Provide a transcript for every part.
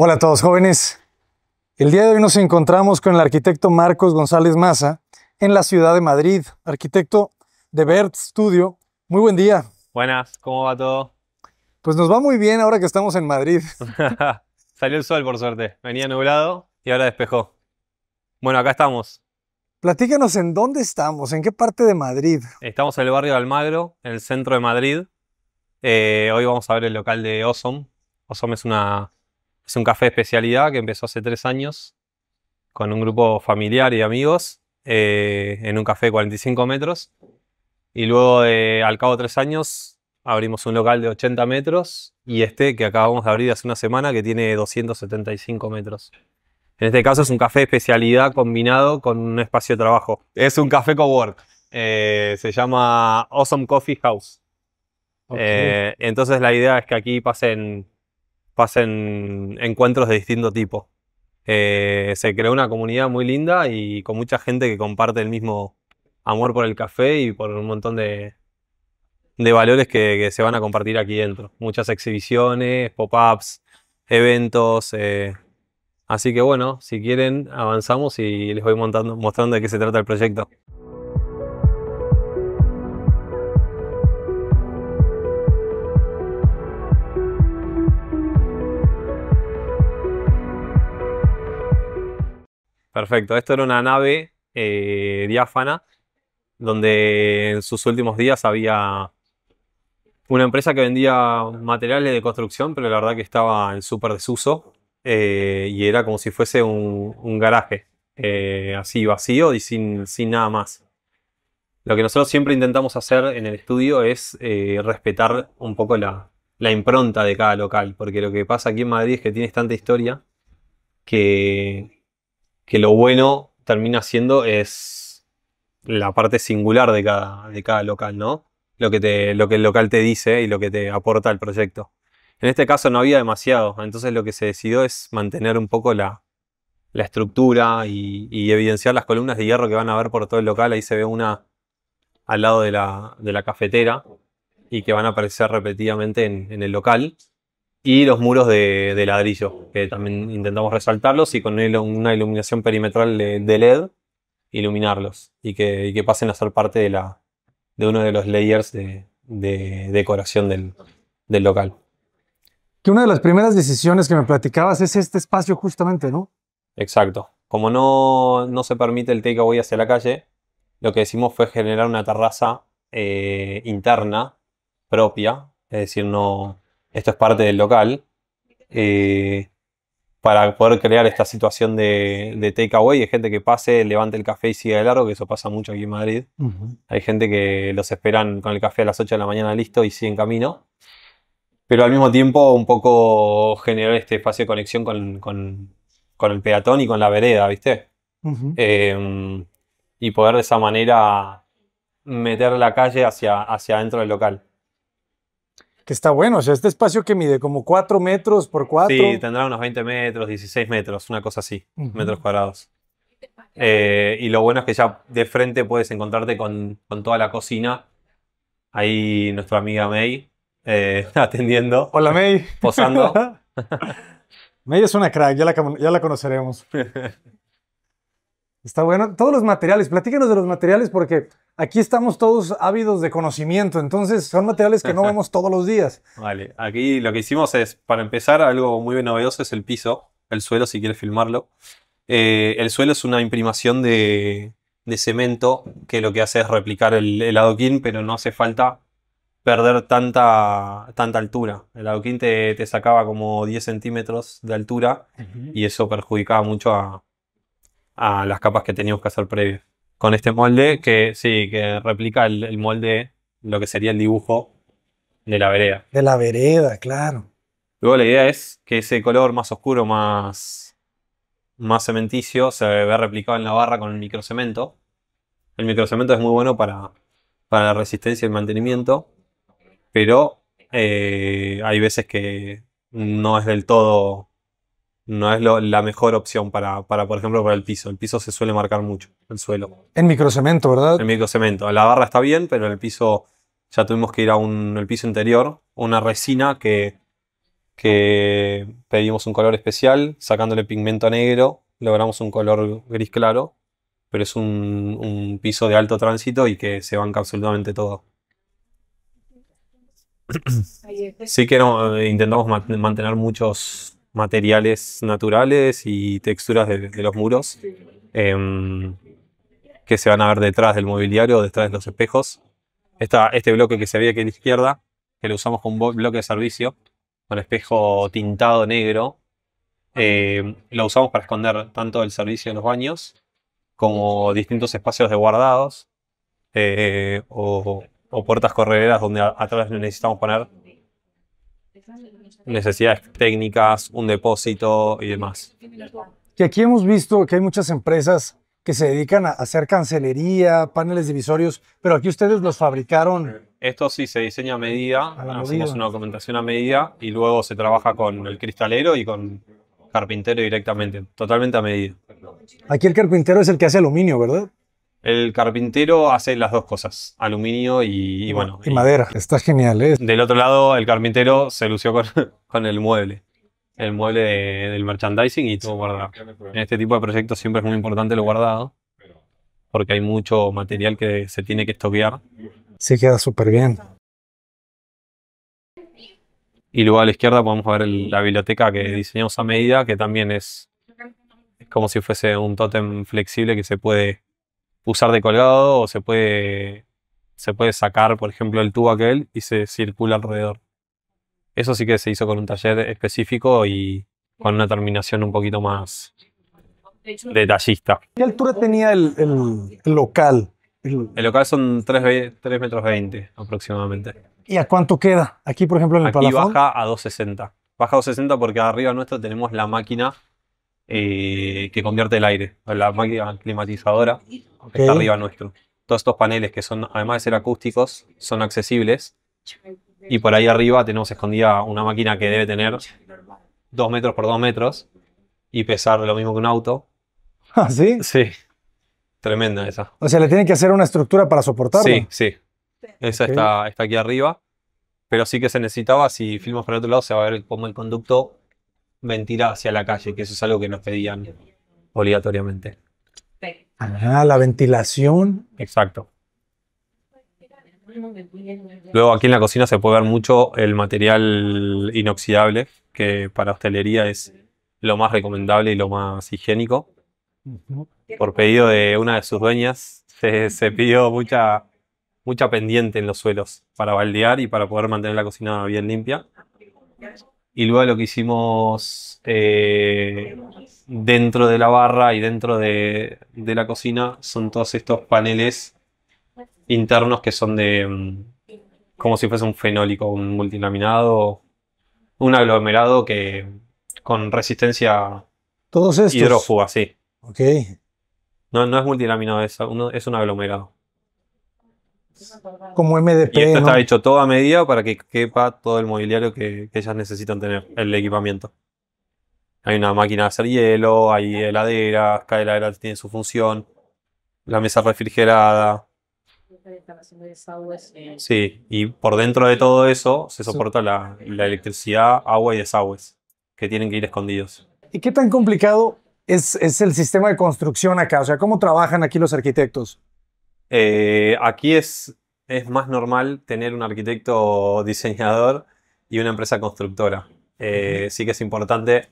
Hola a todos jóvenes. El día de hoy nos encontramos con el arquitecto Marcos González Maza en la ciudad de Madrid, arquitecto de Bert Studio. Muy buen día. Buenas, ¿cómo va todo? Pues nos va muy bien ahora que estamos en Madrid. Salió el sol por suerte, venía nublado y ahora despejó. Bueno, acá estamos. Platícanos en dónde estamos, en qué parte de Madrid. Estamos en el barrio de Almagro, en el centro de Madrid. Eh, hoy vamos a ver el local de Osom. Osom es una es un café de especialidad que empezó hace tres años con un grupo familiar y amigos eh, en un café de 45 metros. Y luego, al cabo de tres años, abrimos un local de 80 metros y este que acabamos de abrir hace una semana que tiene 275 metros. En este caso es un café de especialidad combinado con un espacio de trabajo. Es un café cowork. Eh, se llama Awesome Coffee House. Eh, entonces la idea es que aquí pasen pasen encuentros de distinto tipo. Eh, se creó una comunidad muy linda y con mucha gente que comparte el mismo amor por el café y por un montón de, valores que, se van a compartir aquí dentro. Muchas exhibiciones, pop-ups, eventos. Eh. Así que bueno, si quieren avanzamos y les voy mostrando de qué se trata el proyecto. Perfecto. Esto era una nave eh, diáfana donde en sus últimos días había una empresa que vendía materiales de construcción, pero la verdad que estaba en súper desuso eh, y era como si fuese un, garaje, eh, así vacío y sin, nada más. Lo que nosotros siempre intentamos hacer en el estudio es respetar un poco la, la, impronta de cada local, porque lo que pasa aquí en Madrid es que tienes tanta historia que que lo bueno termina siendo es la parte singular de cada, de cada local, ¿no? Lo que, te, lo que el local te dice y lo que te aporta al proyecto. En este caso no había demasiado, entonces lo que se decidió es mantener un poco la, estructura y, evidenciar las columnas de hierro que van a ver por todo el local. Ahí se ve una al lado de la, cafetera y que van a aparecer repetidamente en el local y los muros de, ladrillo, que también intentamos resaltarlos y con una iluminación perimetral de, LED iluminarlos y que, pasen a ser parte de, la, de uno de los layers de, decoración del, local. Que una de las primeras decisiones que me platicabas es este espacio justamente, ¿no? Exacto. Como no, se permite el takeaway hacia la calle, lo que hicimos fue generar una terraza eh, interna propia, es decir, no, esto es parte del local, eh, para poder crear esta situación de, take takeaway. de gente que pase, levante el café y siga de largo, que eso pasa mucho aquí en Madrid. Hay gente que los esperan con el café a las 8 de la mañana listo y siguen camino. Pero al mismo tiempo, un poco generar este espacio de conexión con, el peatón y con la vereda, ¿viste? Em, y poder de esa manera meter la calle hacia, hacia del local que está bueno. O sea, este espacio que mide como 4 metros por 4. Sí, tendrá unos 20 metros, 16 metros, una cosa así, metros cuadrados. Eh, y lo bueno es que ya de frente puedes encontrarte con, con toda la cocina. Ahí nuestra amiga May eh, atendiendo. Hola May. Posando. May es una crack, ya la, ya la conoceremos. Está bueno. Todos los materiales, platícanos de los materiales porque aquí estamos todos ávidos de conocimiento, entonces son materiales que no vemos todos los días. Vale, aquí lo que hicimos es, para empezar, algo muy novedoso es el piso, el suelo, si quieres filmarlo. Eh, el suelo es una imprimación de, cemento que lo que hace es replicar el, adoquín, pero no hace falta perder tanta, tanta altura. El adoquín te, sacaba como 10 centímetros de altura y eso perjudicaba mucho a, a las capas que teníamos que hacer previas con este molde que sí, que replica el, molde, lo que sería el dibujo de la vereda. De la vereda, claro. Luego la idea es que ese color más oscuro, más, más cementicio, se ve replicado en la barra con el microcemento. El microcemento es muy bueno para, para la resistencia y el mantenimiento, pero eh, hay veces que no es del todo no es la mejor opción para, por ejemplo, para el piso. El piso se suele marcar mucho, el suelo. En microcemento, ¿verdad? En microcemento. La barra está bien, pero en el piso ya tuvimos que ir a un el piso interior, una resina que, que pedimos un color especial, sacándole pigmento negro, logramos un color gris claro, pero es un, un piso de alto tránsito y que se banca absolutamente todo. Sí que no, eh, intentamos mantener muchos materiales naturales y texturas de, los muros em, que se van a ver detrás del mobiliario, detrás de los espejos. este bloque que se ve aquí en la izquierda, que lo usamos como un bloque de servicio, con espejo tintado negro, em, lo usamos para esconder tanto el servicio de los baños como distintos espacios de guardados eh, o, o puertas correderas donde atrás necesitamos poner necesidades técnicas, un depósito y demás. Que aquí hemos visto que hay muchas empresas que se dedican a hacer cancelería, paneles divisorios, pero aquí ustedes los fabricaron. Esto sí se diseña a medida, hacemos una documentación a medida y luego se trabaja con el cristalero y con carpintero directamente, totalmente a medida. Aquí el carpintero es el que hace aluminio, ¿verdad? El carpintero hace las dos cosas, aluminio y, bueno. Y, madera, está genial, ¿eh? Del otro lado, el carpintero se lució con, el mueble, el mueble del merchandising y todo guardado. En este tipo de proyectos siempre es muy importante lo guardado, porque hay mucho material que se tiene que estoquear. Sí, queda súper bien. Y luego a la izquierda podemos ver la biblioteca que diseñamos a medida, que también es, es como si fuese un tótem flexible que se puede usar de colgado o se puede, se puede sacar, por ejemplo, el tubo aquel y se circula alrededor. Eso sí que se hizo con un taller específico y con una terminación un poquito más detallista. ¿Qué altura tenía el, local? El, local son 3, metros 20 aproximadamente. ¿Y a cuánto queda? Aquí, por ejemplo, en el Aquí baja a 260. Baja a 260 porque arriba nuestro tenemos la máquina eh, que convierte el aire, la máquina climatizadora está arriba nuestro. Todos estos paneles que son, además de ser acústicos, son accesibles. Y por ahí arriba tenemos escondida una máquina que debe tener 2 metros por 2 metros y pesar lo mismo que un auto. ¿Ah, sí? Sí. Tremenda esa. O sea, le tienen que hacer una estructura para soportarlo. Sí, sí. Esa está, aquí arriba. Pero sí que se necesitaba, si filmamos por el otro lado, se va a ver cómo el conducto ventilar hacia la calle, que eso es algo que nos pedían obligatoriamente. Ah, la ventilación. Exacto. Luego aquí en la cocina se puede ver mucho el material inoxidable, que para hostelería es lo más recomendable y lo más higiénico. Por pedido de una de sus dueñas, se, se pidió mucha, mucha pendiente en los suelos para baldear y para poder mantener la cocina bien limpia y luego lo que hicimos eh, dentro de la barra y dentro de, la cocina son todos estos paneles internos que son de mm, como si fuese un fenólico, un multilaminado, un aglomerado que con resistencia ¿Todos hidrófuga, sí. Ok. No, es multilaminado, es un aglomerado como MDP. Y esto está hecho toda a medida para que quepa todo el mobiliario que, ellas necesitan tener, el equipamiento. Hay una máquina de hacer hielo, hay heladeras, cada heladera tiene su función, la mesa refrigerada. Sí, y por dentro de todo eso se soporta la, electricidad, agua y desagües, que tienen que ir escondidos. ¿Y qué tan complicado es, es el sistema de construcción acá? O sea, ¿cómo trabajan aquí los arquitectos? Eh, aquí es, es más normal tener un arquitecto diseñador y una empresa constructora. Eh, sí que es importante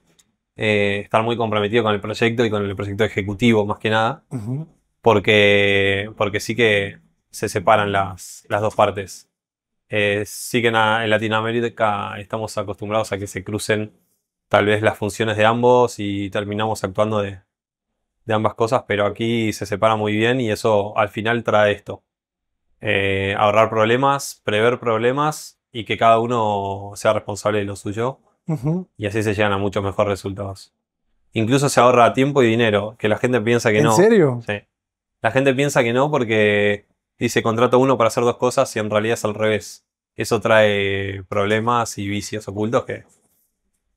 eh, estar muy comprometido con el proyecto y con el proyecto ejecutivo más que nada, porque, porque sí que se separan las, dos partes. sí que en, Latinoamérica estamos acostumbrados a que se crucen tal vez las funciones de ambos y terminamos actuando de, de ambas cosas, pero aquí se separa muy bien y eso al final trae esto. Eh, ahorrar problemas, prever problemas y que cada uno sea responsable de lo suyo. Y así se llegan a muchos mejores resultados. Incluso se ahorra tiempo y dinero, que la gente piensa que no. ¿En serio? Sí. La gente piensa que no porque dice contrato uno para hacer dos cosas y en realidad es al revés. Eso trae problemas y vicios ocultos que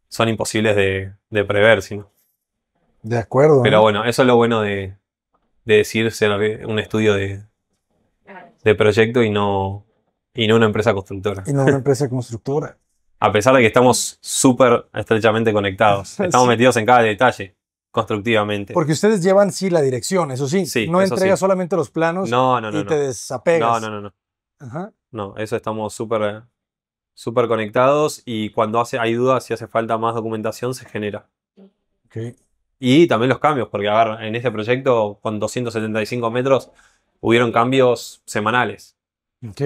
son imposibles de, de prever, sino. De acuerdo. Pero bueno, eso es lo bueno de, de decir ser un estudio de, de proyecto y no, y no una empresa constructora. Y no una empresa constructora. A pesar de que estamos súper estrechamente conectados, estamos metidos en cada detalle constructivamente. Porque ustedes llevan sí la dirección, eso sí. no entrega solamente los planos no, y te desapegas. No, no, no, no. Ajá. No, eso estamos súper conectados y cuando hace, hay dudas, si hace falta más documentación, se genera. Okay. Y también los cambios, porque en este proyecto con 275 metros hubieron cambios semanales.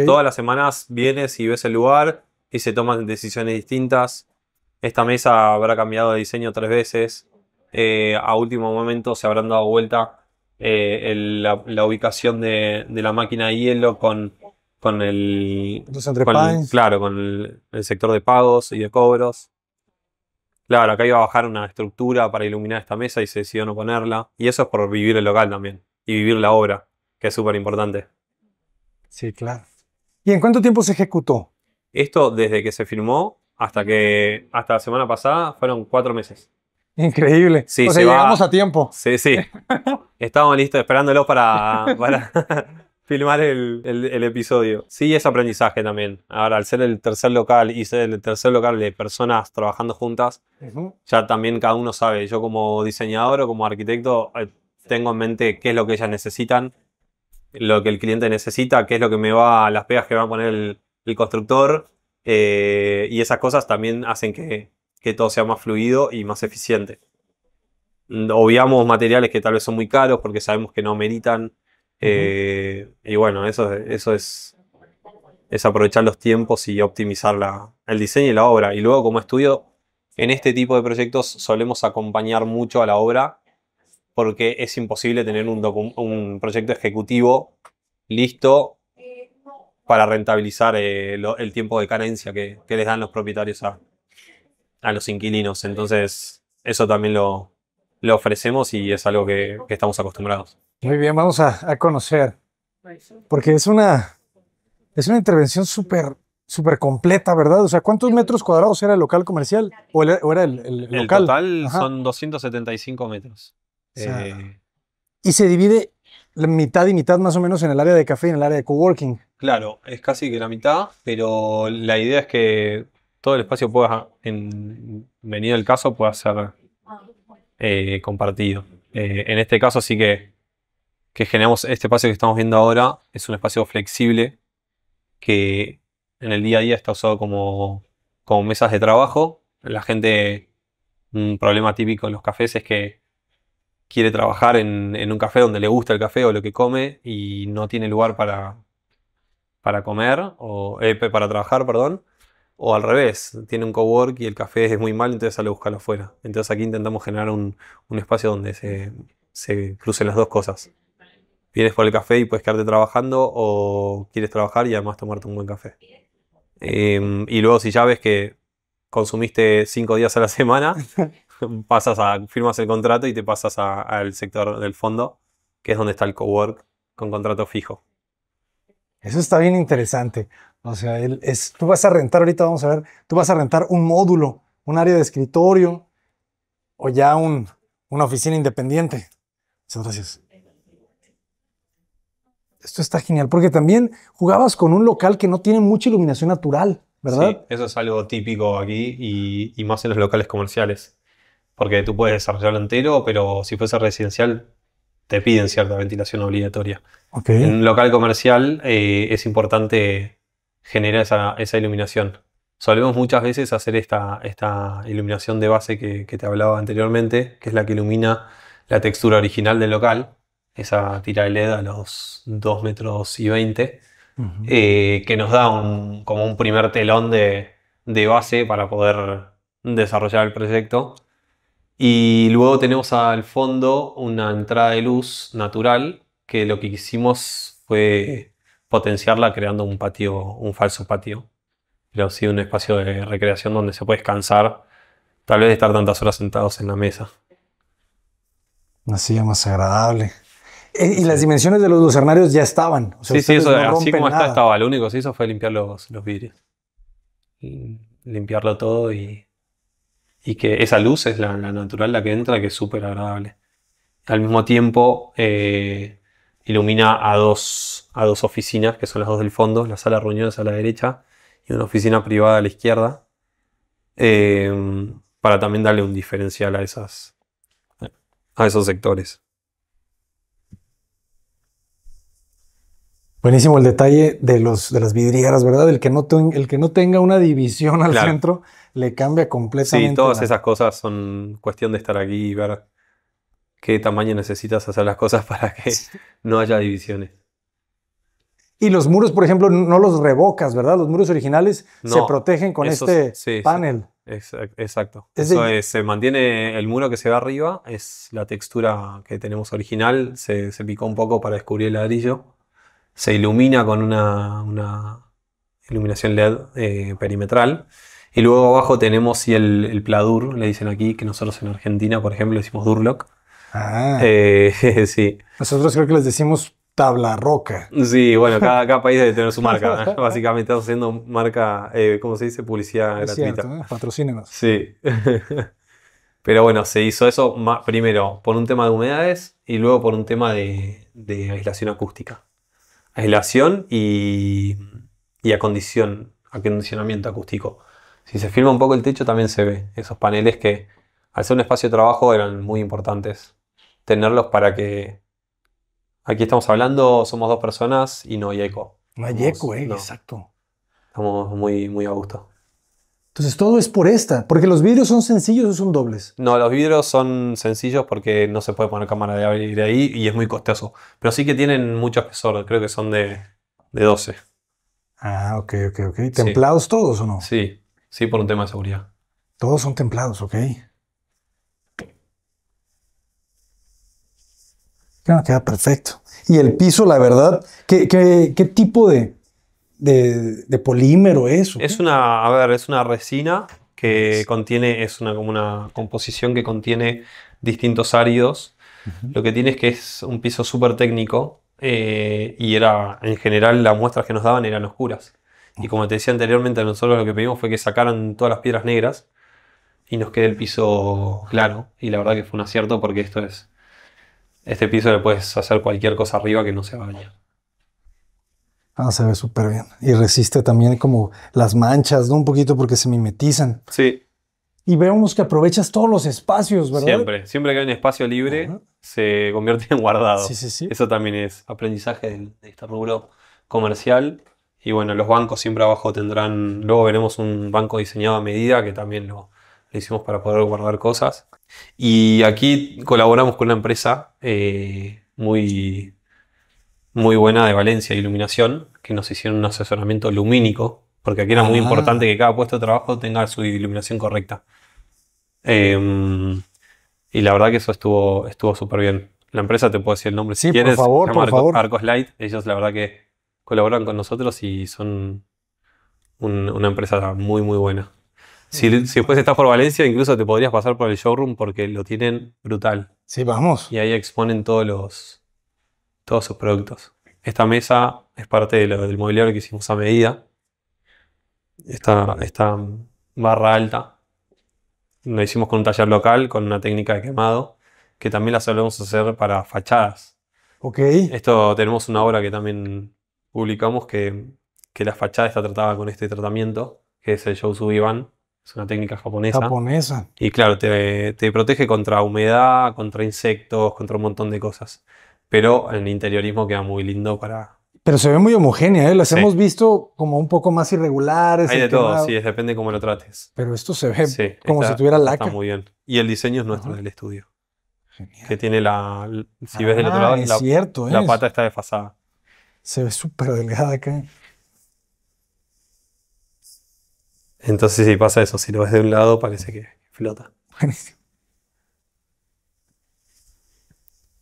Todas las semanas vienes y ves el lugar y se toman decisiones distintas. Esta mesa habrá cambiado de diseño tres veces. Eh, a último momento se habrán dado vuelta eh, la, ubicación de, la máquina de hielo con, con el sector de pagos y de cobros claro, acá iba a bajar una estructura para iluminar esta mesa y se decidió no ponerla. Y eso es por vivir el local también y vivir la obra, que es súper importante. Sí, claro. ¿Y en cuánto tiempo se ejecutó? Esto desde que se firmó hasta que hasta la semana pasada fueron cuatro meses. Increíble. Sí, o sea, llegamos a tiempo. Sí, sí. Estábamos listos esperándolo para, filmar el, episodio. Sí, es aprendizaje también. Ahora, al ser el tercer local y ser el tercer local de personas trabajando juntas, ya también cada uno sabe. Yo como diseñador o como arquitecto eh, tengo en mente qué es lo que ellas necesitan, lo que el cliente necesita, qué es lo que me va, las pegas que va a poner el, constructor. Eh, y esas cosas también hacen que, que todo sea más fluido y más eficiente obviamos materiales que tal vez son muy caros porque sabemos que no meritan eh, y bueno, eso, eso es, es aprovechar los tiempos y optimizar el diseño y la obra. Y luego como estudio, en este tipo de proyectos solemos acompañar mucho a la obra porque es imposible tener un, proyecto ejecutivo listo para rentabilizar eh, el tiempo de carencia que, les dan los propietarios a, los inquilinos. Entonces, eso también lo, lo ofrecemos y es algo que estamos acostumbrados. Muy bien, vamos a, conocer. Porque es una, es una intervención súper súper completa, ¿verdad? O sea, ¿cuántos metros cuadrados era el local comercial? ¿O, el, era el, el local? El total son 275 metros. Eh, y se divide la mitad y mitad más o menos en el área de café y en el área de coworking. Claro, es casi que la mitad, pero la idea es que todo el espacio pueda, en venido el caso, pueda ser eh, compartido. Eh, en este caso así que que generamos este espacio que estamos viendo ahora es un espacio flexible que en el día a día está usado como, como mesas de trabajo. La gente, un problema típico en los cafés es que quiere trabajar en, un café donde le gusta el café o lo que come y no tiene lugar para, para comer o eh, para trabajar, perdón. O al revés, tiene un cowork y el café es muy mal, entonces sale a buscarlo afuera. Entonces aquí intentamos generar un, un espacio donde se, se crucen las dos cosas vienes por el café y puedes quedarte trabajando o quieres trabajar y además tomarte un buen café. Em, y luego si ya ves que consumiste cinco días a la semana, pasas a, firmas el contrato y te pasas al sector del fondo, que es donde está el cowork con contrato fijo. Eso está bien interesante. O sea, tú vas a rentar, ahorita vamos a ver, tú vas a rentar un módulo, un área de escritorio o ya una oficina independiente. Muchas gracias. Esto está genial, porque también jugabas con un local que no tiene mucha iluminación natural, ¿verdad? Sí, eso es algo típico aquí y, más en los locales comerciales. Porque tú puedes desarrollarlo entero, pero si fuese residencial, te piden cierta ventilación obligatoria. Okay. En un local comercial eh, es importante generar esa, iluminación. Solemos muchas veces hacer esta, esta iluminación de base que, que te hablaba anteriormente, que es la que ilumina la textura original del local esa tira de LED a los 2 metros y 20, eh, que nos da como un primer telón de, base para poder desarrollar el proyecto. Y luego tenemos al fondo una entrada de luz natural, que lo que hicimos fue potenciarla creando un patio, un falso patio, pero sí un espacio de recreación donde se puede descansar, tal vez estar tantas horas sentados en la mesa. una silla más agradable. Eh, y las dimensiones de los lucernarios ya estaban. sí, sí, eso, así como estaba. Lo único que se hizo fue limpiar los, vidrios. limpiarlo todo y, que esa luz es la, natural, la que entra, que es súper agradable. Al mismo tiempo, eh, ilumina a dos, dos oficinas, que son las dos del fondo, la sala de reuniones a la derecha y una oficina privada a la izquierda, eh, para también darle un diferencial a, esas, a esos sectores. Buenísimo el detalle de, los, de las vidrieras, ¿verdad? El que, no el que no tenga una división al centro le cambia completamente. Sí, todas esas cosas son cuestión de estar aquí y ver qué tamaño necesitas hacer las cosas para que no haya divisiones. Y los muros, por ejemplo, no los revocas, ¿verdad? Los muros originales se protegen con este panel. exacto. Eso se mantiene el muro que se ve arriba, es la textura que tenemos original, se, se picó un poco para descubrir el ladrillo se ilumina con una, iluminación LED eh, perimetral. Y luego abajo tenemos el, el, Pladur, le dicen aquí, que nosotros en Argentina, por ejemplo, decimos Durlock. Ah. Eh, sí. Nosotros creo que les decimos tabla roca. Sí, bueno, cada, país debe tener su marca. ¿eh? Básicamente estamos haciendo marca, ¿cómo se dice? Publicidad gratuita. Cierto, Sí. Pero bueno, se hizo eso primero por un tema de humedades y luego por un tema de aislación acústica aislación y, y a acondicionamiento acústico. Si se filma un poco el techo también se ve esos paneles que al ser un espacio de trabajo eran muy importantes. Tenerlos para que... Aquí estamos hablando, somos dos personas y no hay eco. No hay eco, eh, exacto. Estamos muy, muy a gusto. Entonces todo es por esta, porque los vidrios son sencillos o son dobles. No, los vidrios son sencillos porque no se puede poner cámara de aire ahí y es muy costoso. Pero sí que tienen mucha espesor, creo que son de, 12. Ah, ok, ok, ok. ¿Templados todos o no? Sí, sí, por un tema de seguridad. Todos son templados, ok. queda perfecto. Y el piso, la verdad, ¿qué, qué tipo de, de, polímero eso. Es una, es una resina que contiene, es una, como una composición que contiene distintos áridos. Lo que tiene es que es un piso súper técnico eh, y era, en general, las muestras que nos daban eran oscuras. Y como te decía anteriormente, nosotros lo que pedimos fue que sacaran todas las piedras negras y nos quede el piso claro. Y la verdad que fue un acierto porque esto es, este piso le puedes hacer cualquier cosa arriba que no se vaya Ah, se ve súper bien. Y resiste también como las manchas, ¿no? Un poquito porque se mimetizan. Sí. Y vemos que aprovechas todos los espacios, ¿verdad? Siempre, siempre que hay un espacio libre, se convierte en guardado. Sí, sí, sí. Eso también es aprendizaje de, este rubro comercial. Y bueno, los bancos siempre abajo tendrán, luego veremos un banco diseñado a medida que también lo, hicimos para poder guardar cosas. Y aquí colaboramos con una empresa eh, muy muy buena de Valencia iluminación, que nos hicieron un asesoramiento lumínico, porque aquí era muy ah. importante que cada puesto de trabajo tenga su iluminación correcta. Em, y la verdad que eso estuvo estuvo súper bien. La empresa te puedo decir el nombre si quieres. Por favor, por favor. Arcos Light, ellos la verdad que colaboran con nosotros y son una empresa muy, muy buena. Si, si, después estás por Valencia, incluso te podrías pasar por el showroom porque lo tienen brutal. Sí, vamos. Y ahí exponen todos los, todos sus productos. Esta mesa es parte del mobiliario que hicimos a medida. Esta, esta mm, barra alta lo hicimos con un taller local, con una técnica de quemado, que también la solemos hacer para fachadas. Ok. Esto tenemos una obra que también publicamos que, que la fachada está tratada con este tratamiento, que es el ivan Es una técnica japonesa. Japonesa. Y claro, te protege contra humedad, contra insectos, contra un montón de cosas pero el interiorismo queda muy lindo para... Pero se ve muy homogénea, ¿eh? Las hemos visto como un poco más irregulares. Hay de todo, sí, depende cómo lo trates. Pero esto se ve como si tuviera laca. Está muy bien. Y el diseño es nuestro del estudio. Genial. Que tiene la... Si ves del otro ah, lado, la, ¿eh? pata está desfasada. Se ve súper delgada acá. Entonces, si sí, pasa eso, si lo ves de un lado, parece que flota.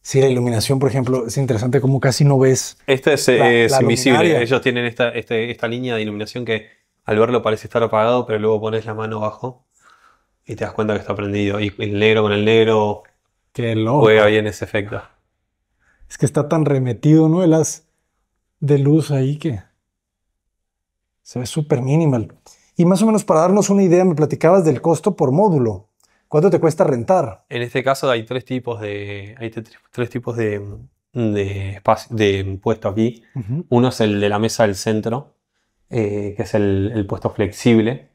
Sí, la iluminación, por ejemplo, es interesante como casi no ves. Esta es, invisible. Ellos tienen esta, este, esta línea de iluminación que al verlo parece estar apagado, pero luego pones la mano abajo y te das cuenta que está prendido. Y el negro con el negro Qué loco. juega bien ese efecto. Es que está tan remetido, ¿no? El haz de luz ahí que se ve súper minimal. Y más o menos para darnos una idea, me platicabas del costo por módulo. ¿Cuánto te cuesta rentar? En este caso hay tres tipos de, hay tres, tipos de, espacio, de puesto aquí. Uno es el de la mesa del centro, eh, que es el, puesto flexible,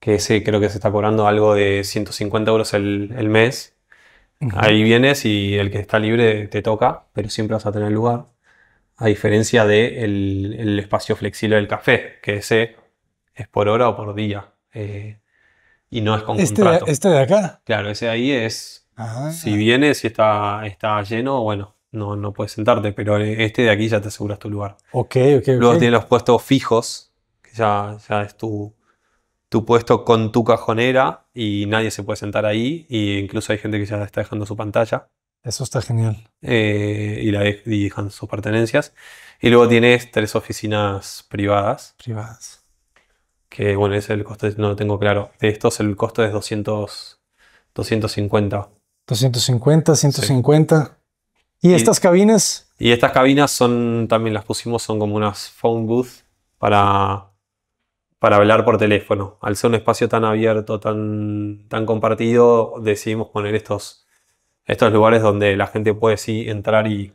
que ese creo que se está cobrando algo de 150 euros el, mes. Ahí vienes y el que está libre te toca, pero siempre vas a tener lugar. A diferencia del el espacio flexible del café, que ese es por hora o por día. Eh, y no es con este contrato. Este de, acá? Claro, ese ahí es. Ah. si viene, si está, está lleno, bueno, no, no puedes sentarte, pero este de aquí ya te aseguras tu lugar. Ok, ok, Luego tiene los puestos fijos, que ya, ya es tu, tu puesto con tu cajonera y nadie se puede sentar ahí. Y incluso hay gente que ya está dejando su pantalla. Eso está genial. Eh, y, la, y dejan sus pertenencias. Y luego tienes tres oficinas privadas. Privadas que bueno, ese es el costo, no lo tengo claro. De estos el costo es 200, 250. 250, 150. ¿Y, estas cabinas? Y estas cabinas son, también las pusimos, son como unas phone booth para, para hablar por teléfono. Al ser un espacio tan abierto, tan, tan compartido, decidimos poner estos, estos lugares donde la gente puede sí entrar y,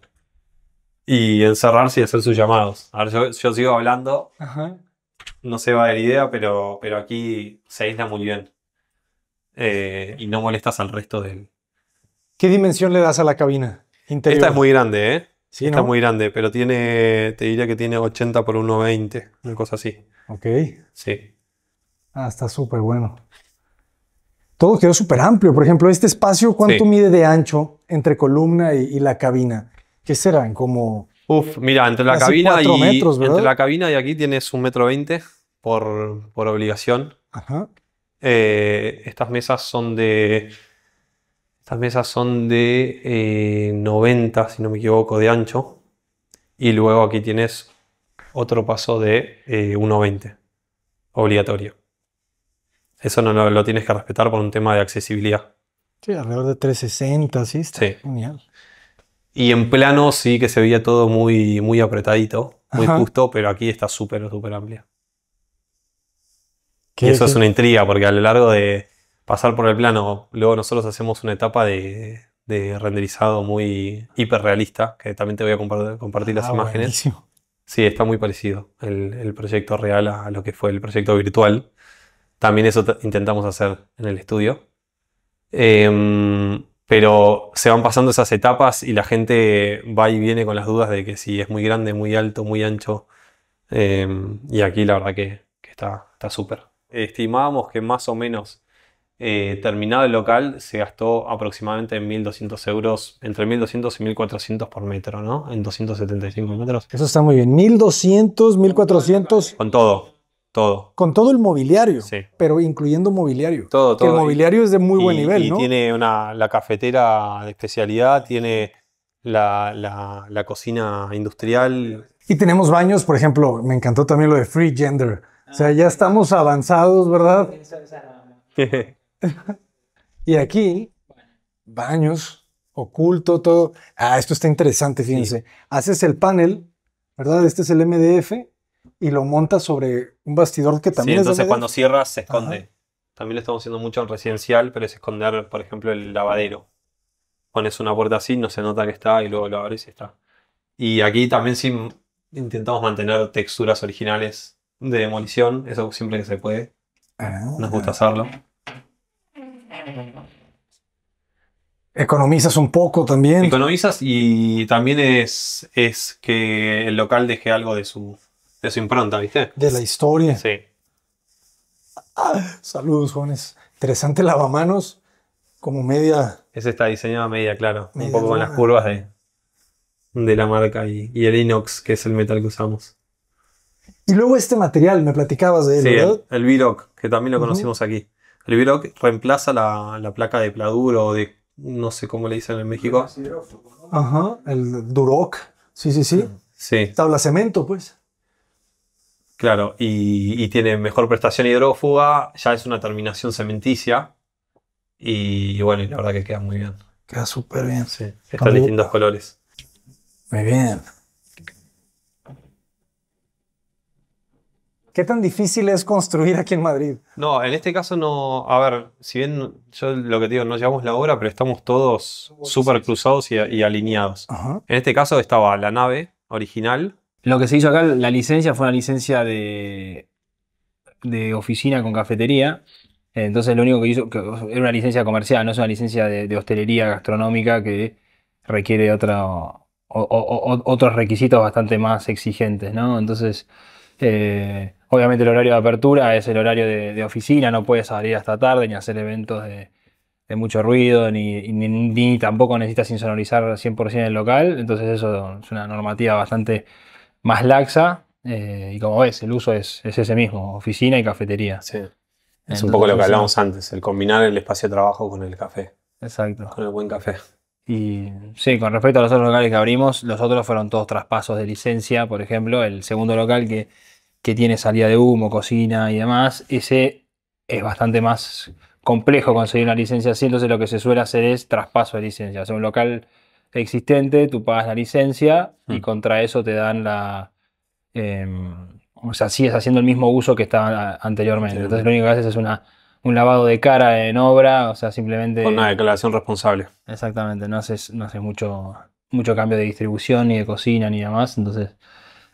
y encerrarse y hacer sus llamados. A ver, yo, yo sigo hablando. Ajá no se va a dar idea, pero, pero aquí se aísla muy bien. Eh, y no molestas al resto del. ¿Qué dimensión le das a la cabina? Esta es muy grande, ¿eh? Sí, Esta muy grande, pero tiene, te diría que tiene 80 por 1,20, una cosa así. Ok. Sí. Ah, está súper bueno. Todo quedó súper amplio. Por ejemplo, este espacio, ¿cuánto mide de ancho entre columna y, y la cabina? ¿Qué serán? Como Uf, mira, entre la, cabina y, entre la cabina y aquí tienes un metro veinte por, obligación. Ajá. Eh, estas mesas son de. Estas mesas son de 90, eh, si no me equivoco, de ancho. Y luego aquí tienes otro paso de eh, 1.20, obligatorio. Eso no lo, tienes que respetar por un tema de accesibilidad. Sí, alrededor de 360, sí, está sí. genial. Y en plano sí que se veía todo muy, muy apretadito, muy justo, pero aquí está súper, súper amplia. Y eso es una intriga, porque a lo largo de pasar por el plano, luego nosotros hacemos una etapa de, renderizado muy hiperrealista, que también te voy a compartir las ah, imágenes. Buenísimo. Sí, está muy parecido el, proyecto real a, lo que fue el proyecto virtual. También eso intentamos hacer en el estudio. Eh, pero se van pasando esas etapas y la gente va y viene con las dudas de que si es muy grande, muy alto, muy ancho. Em, y aquí la verdad que, está súper. Estimábamos que más o menos eh, terminado el local se gastó aproximadamente 1.200 euros, entre 1.200 y 1.400 por metro, ¿no? En 275 metros. Eso está muy bien. 1.200, 1.400. Con todo. Todo. Con todo el mobiliario. Pero incluyendo mobiliario. Todo, todo. el mobiliario es de muy buen nivel, y tiene una, la cafetera de especialidad, tiene la, cocina industrial. Y tenemos baños, por ejemplo, me encantó también lo de Free Gender. o sea, ya estamos avanzados, ¿verdad? y aquí, baños, oculto, todo. Ah, esto está interesante, fíjense. Haces el panel, ¿verdad? Este es el MDF y lo monta sobre un bastidor que también sí, entonces cuando cierras se esconde. También lo estamos haciendo mucho en residencial, pero es esconder, por ejemplo, el lavadero. Pones una puerta así, no se nota que está y luego lo abres y está. Y aquí también sí intentamos mantener texturas originales de demolición, eso siempre que se puede. Ah, Nos gusta hacerlo. Economizas un poco también. Economizas y también es, es que el local deje algo de su, de impronta, ¿viste? De la historia. Sí. Ah, saludos, jóvenes. Interesante lavamanos, como media. Ese está a media, claro. un poco con las curvas de, de la marca y, y, el inox, que es el metal que usamos. Y luego este material, me platicabas de él, El, el Viroc, que también lo conocimos aquí. El Viroc reemplaza la, placa de Pladuro o de no sé cómo le dicen en México. El Ajá, el Duroc. Sí, sí, sí. Sí. Tabla cemento, pues. Claro, y, tiene mejor prestación hidrófuga, ya es una terminación cementicia. Y, bueno, la verdad que queda muy bien. Queda súper bien. Sí, Están distintos colores. Muy bien. ¿Qué tan difícil es construir aquí en Madrid? No, en este caso no. A ver, si bien yo lo que digo, no llevamos la obra, pero estamos todos súper cruzados y, alineados. En este caso estaba la nave original, lo que se hizo acá, la licencia fue una licencia de, oficina con cafetería. Entonces lo único que hizo, que era una licencia comercial, no es una licencia de, hostelería gastronómica que requiere otra, otros requisitos bastante más exigentes, ¿no? Entonces, eh, obviamente el horario de apertura es el horario de, oficina, no puedes abrir hasta tarde ni hacer eventos de, mucho ruido, ni, ni, tampoco necesitas insonorizar 100% el local, entonces eso es una normativa bastante más laxa. Eh, y como ves, el uso es, es, ese mismo, oficina y cafetería. Sí. Es un poco lo que hablábamos antes, el combinar el espacio de trabajo con el café. Exacto. Con el buen café. Y sí, con respecto a los otros locales que abrimos, los otros fueron todos traspasos de licencia, por ejemplo, el segundo local que, que tiene salida de humo, cocina y demás, ese es bastante más complejo conseguir una licencia así, entonces lo que se suele hacer es traspaso de licencia. O un local existente, tú pagas la licencia y mm. contra eso te dan la... Em, o sea, sigues haciendo el mismo uso que estaba anteriormente. Entonces lo único que haces es una, un lavado de cara en obra, o sea, simplemente... Con una declaración responsable. Exactamente, no haces, no haces mucho, mucho cambio de distribución, ni de cocina, ni nada más Entonces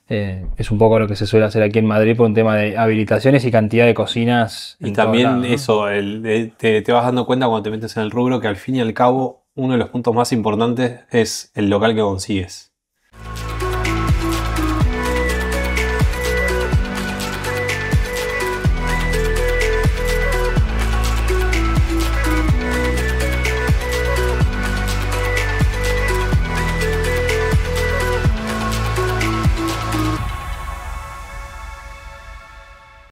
eh, es un poco lo que se suele hacer aquí en Madrid por un tema de habilitaciones y cantidad de cocinas. Y también eso, eh, te vas dando cuenta cuando te metes en el rubro que al fin y al cabo uno de los puntos más importantes es el local que consigues.